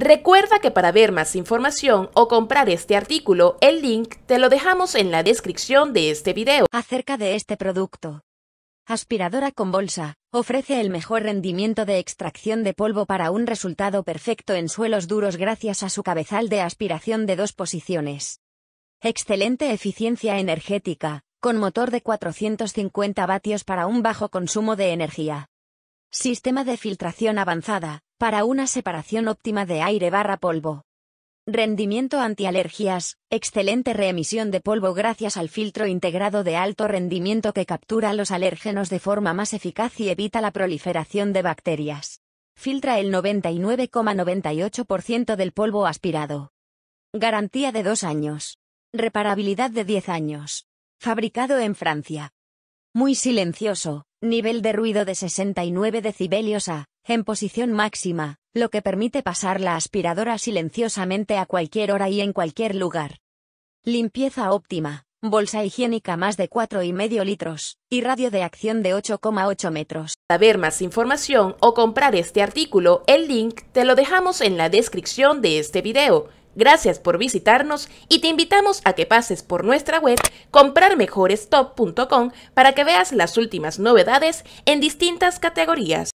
Recuerda que para ver más información o comprar este artículo, el link te lo dejamos en la descripción de este video. Acerca de este producto. Aspiradora con bolsa, ofrece el mejor rendimiento de extracción de polvo para un resultado perfecto en suelos duros gracias a su cabezal de aspiración de dos posiciones. Excelente eficiencia energética, con motor de 450 vatios para un bajo consumo de energía. Sistema de filtración avanzada, para una separación óptima de aire barra polvo. Rendimiento antialergias, excelente reemisión de polvo gracias al filtro integrado de alto rendimiento que captura los alérgenos de forma más eficaz y evita la proliferación de bacterias. Filtra el 99,98% del polvo aspirado. Garantía de 2 años. Reparabilidad de 10 años. Fabricado en Francia. Muy silencioso, nivel de ruido de 69 decibelios a en posición máxima, lo que permite pasar la aspiradora silenciosamente a cualquier hora y en cualquier lugar. Limpieza óptima, bolsa higiénica más de 4,5 litros, y radio de acción de 8,8 metros. Para ver más información o comprar este artículo, el link te lo dejamos en la descripción de este video. Gracias por visitarnos y te invitamos a que pases por nuestra web comprarmejorestop.com para que veas las últimas novedades en distintas categorías.